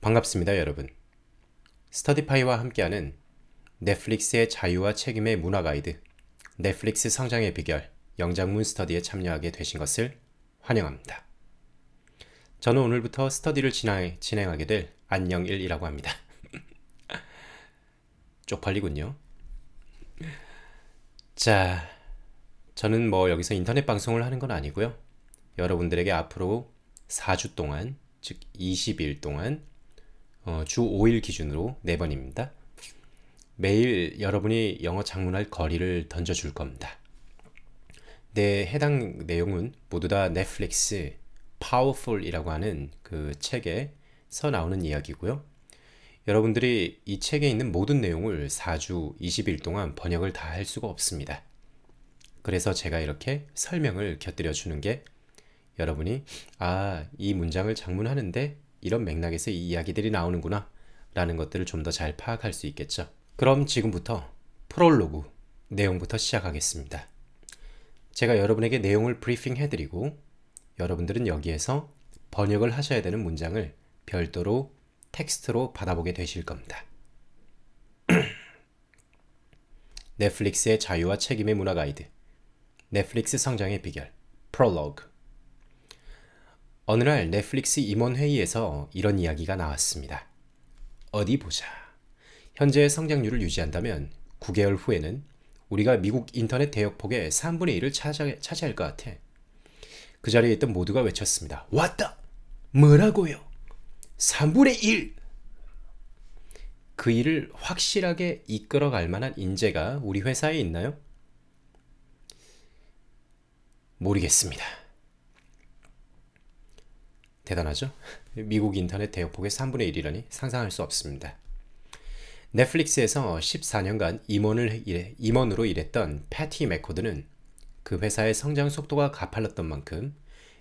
반갑습니다, 여러분. 스터디파이와 함께하는 넷플릭스의 자유와 책임의 문화 가이드, 넷플릭스 성장의 비결, 영장문 스터디에 참여하게 되신 것을 환영합니다. 저는 오늘부터 스터디를 진행, 하게될 안녕일이라고 합니다. 쪽팔리군요. 자, 저는 뭐 여기서 인터넷 방송을 하는 건 아니고요. 여러분들에게 앞으로 4주 동안, 즉 20일 동안 어, 주 5일 기준으로 4번입니다. 매일 여러분이 영어 장문할 거리를 던져줄 겁니다. 내 네, 해당 내용은 모두 다 넷플릭스 파워풀이라고 하는 그 책에서 나오는 이야기고요. 여러분들이 이 책에 있는 모든 내용을 4주 20일 동안 번역을 다 할 수가 없습니다. 그래서 제가 이렇게 설명을 곁들여 주는 게 여러분이 아, 이 문장을 장문하는데 이런 맥락에서 이 이야기들이 나오는구나 라는 것들을 좀 더 잘 파악할 수 있겠죠. 그럼 지금부터 프롤로그 내용부터 시작하겠습니다. 제가 여러분에게 내용을 브리핑 해드리고 여러분들은 여기에서 번역을 하셔야 되는 문장을 별도로 텍스트로 받아보게 되실 겁니다. 넷플릭스의 자유와 책임의 문화 가이드 넷플릭스 성장의 비결 프롤로그 어느 날 넷플릭스 임원회의에서 이런 이야기가 나왔습니다. 어디 보자. 현재의 성장률을 유지한다면 9개월 후에는 우리가 미국 인터넷 대역폭의 3분의 1을 차지, 차지할 것 같아. 그 자리에 있던 모두가 외쳤습니다. 왔다! 뭐라고요? 3분의 1! 그 일을 확실하게 이끌어갈 만한 인재가 우리 회사에 있나요? 모르겠습니다. 대단하죠? 미국 인터넷 대역폭의 3분의 1이라니 상상할 수 없습니다. 넷플릭스에서 14년간 임원을 임원으로 일했던 패티 맥코드는 그 회사의 성장 속도가 가팔랐던 만큼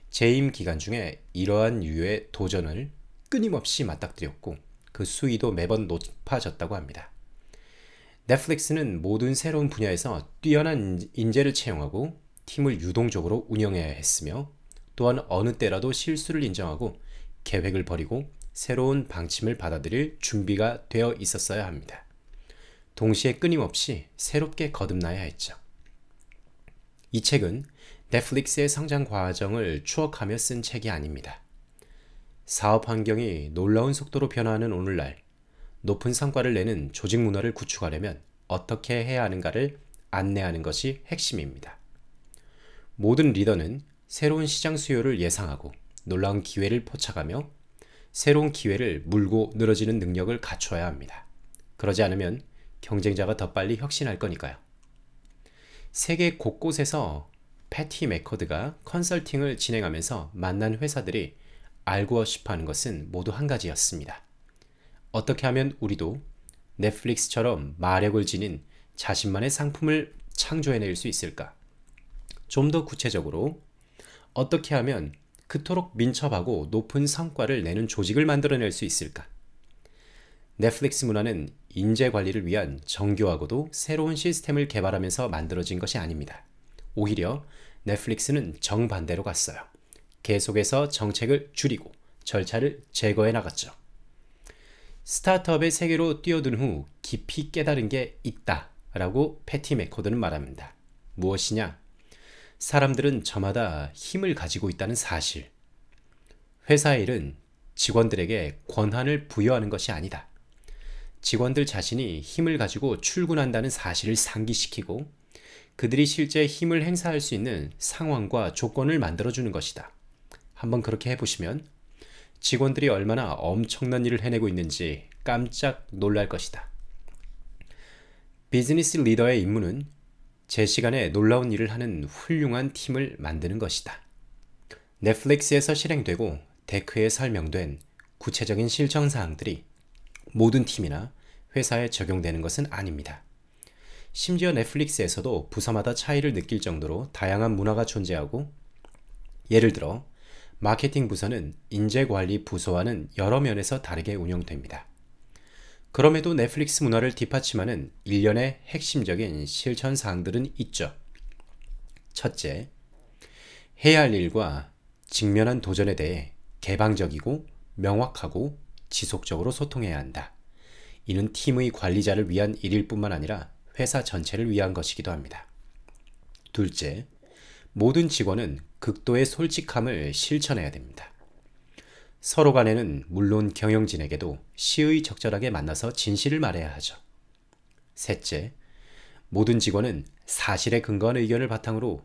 재임 기간 중에 이러한 유의 도전을 끊임없이 맞닥뜨렸고 그 수위도 매번 높아졌다고 합니다. 넷플릭스는 모든 새로운 분야에서 뛰어난 인재를 채용하고 팀을 유동적으로 운영해야 했으며 또한 어느 때라도 실수를 인정하고 계획을 버리고 새로운 방침을 받아들일 준비가 되어 있었어야 합니다. 동시에 끊임없이 새롭게 거듭나야 했죠. 이 책은 넷플릭스의 성장 과정을 추억하며 쓴 책이 아닙니다. 사업 환경이 놀라운 속도로 변화하는 오늘날, 높은 성과를 내는 조직 문화를 구축하려면 어떻게 해야 하는가를 안내하는 것이 핵심입니다. 모든 리더는 새로운 시장 수요를 예상하고 놀라운 기회를 포착하며 새로운 기회를 물고 늘어지는 능력을 갖춰야 합니다. 그러지 않으면 경쟁자가 더 빨리 혁신할 거니까요. 세계 곳곳에서 패티 메커드가 컨설팅을 진행하면서 만난 회사들이 알고 싶어 하는 것은 모두 한 가지였습니다. 어떻게 하면 우리도 넷플릭스처럼 마력을 지닌 자신만의 상품을 창조해낼 수 있을까? 좀 더 구체적으로 어떻게 하면 그토록 민첩하고 높은 성과를 내는 조직을 만들어낼 수 있을까? 넷플릭스 문화는 인재 관리를 위한 정교하고도 새로운 시스템을 개발하면서 만들어진 것이 아닙니다. 오히려 넷플릭스는 정반대로 갔어요. 계속해서 정책을 줄이고 절차를 제거해 나갔죠. 스타트업의 세계로 뛰어든 후 깊이 깨달은 게 있다 라고 패티 메코드는 말합니다. 무엇이냐? 사람들은 저마다 힘을 가지고 있다는 사실. 회사 일은 직원들에게 권한을 부여하는 것이 아니다. 직원들 자신이 힘을 가지고 출근한다는 사실을 상기시키고 그들이 실제 힘을 행사할 수 있는 상황과 조건을 만들어주는 것이다. 한번 그렇게 해보시면 직원들이 얼마나 엄청난 일을 해내고 있는지 깜짝 놀랄 것이다. 비즈니스 리더의 임무는 제 시간에 놀라운 일을 하는 훌륭한 팀을 만드는 것이다. 넷플릭스에서 실행되고 데크에 설명된 구체적인 실천 사항들이 모든 팀이나 회사에 적용되는 것은 아닙니다. 심지어 넷플릭스에서도 부서마다 차이를 느낄 정도로 다양한 문화가 존재하고 예를 들어 마케팅 부서는 인재 관리 부서와는 여러 면에서 다르게 운영됩니다. 그럼에도 넷플릭스 문화를 뒷받침하는 일련의 핵심적인 실천 사항들은 있죠. 첫째, 해야 할 일과 직면한 도전에 대해 개방적이고 명확하고 지속적으로 소통해야 한다. 이는 팀의 관리자를 위한 일일 뿐만 아니라 회사 전체를 위한 것이기도 합니다. 둘째, 모든 직원은 극도의 솔직함을 실천해야 됩니다. 서로 간에는 물론 경영진에게도 시의 적절하게 만나서 진실을 말해야 하죠. 셋째, 모든 직원은 사실에 근거한 의견을 바탕으로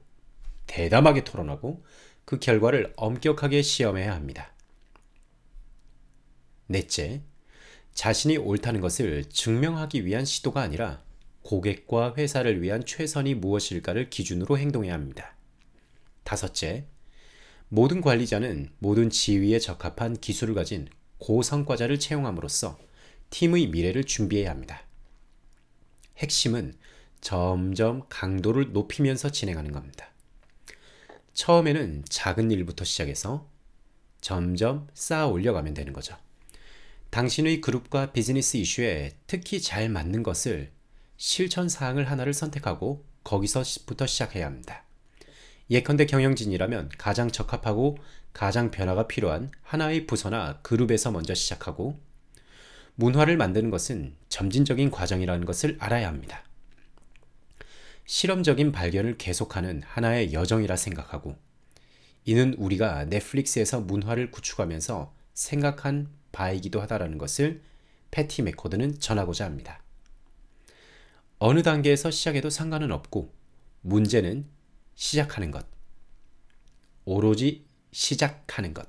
대담하게 토론하고 그 결과를 엄격하게 시험해야 합니다. 넷째, 자신이 옳다는 것을 증명하기 위한 시도가 아니라 고객과 회사를 위한 최선이 무엇일까를 기준으로 행동해야 합니다. 다섯째, 모든 관리자는 모든 지위에 적합한 기술을 가진 고성과자를 채용함으로써 팀의 미래를 준비해야 합니다. 핵심은 점점 강도를 높이면서 진행하는 겁니다. 처음에는 작은 일부터 시작해서 점점 쌓아 올려가면 되는 거죠. 당신의 그룹과 비즈니스 이슈에 특히 잘 맞는 것을 실천 사항을 하나를 선택하고 거기서부터 시작해야 합니다. 예컨대 경영진이라면 가장 적합하고 가장 변화가 필요한 하나의 부서나 그룹에서 먼저 시작하고 문화를 만드는 것은 점진적인 과정이라는 것을 알아야 합니다. 실험적인 발견을 계속하는 하나의 여정이라 생각하고 이는 우리가 넷플릭스에서 문화를 구축하면서 생각한 바이기도 하다라는 것을 패티 메코드는 전하고자 합니다. 어느 단계에서 시작해도 상관은 없고 문제는 시작하는 것. 오로지 시작하는 것.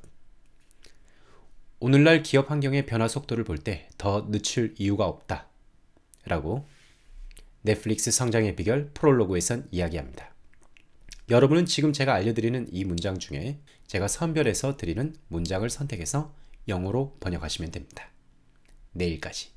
오늘날 기업 환경의 변화 속도를 볼 때 더 늦출 이유가 없다. 라고 넷플릭스 성장의 비결 프롤로그에선 이야기합니다. 여러분은 지금 제가 알려드리는 이 문장 중에 제가 선별해서 드리는 문장을 선택해서 영어로 번역하시면 됩니다. 내일까지.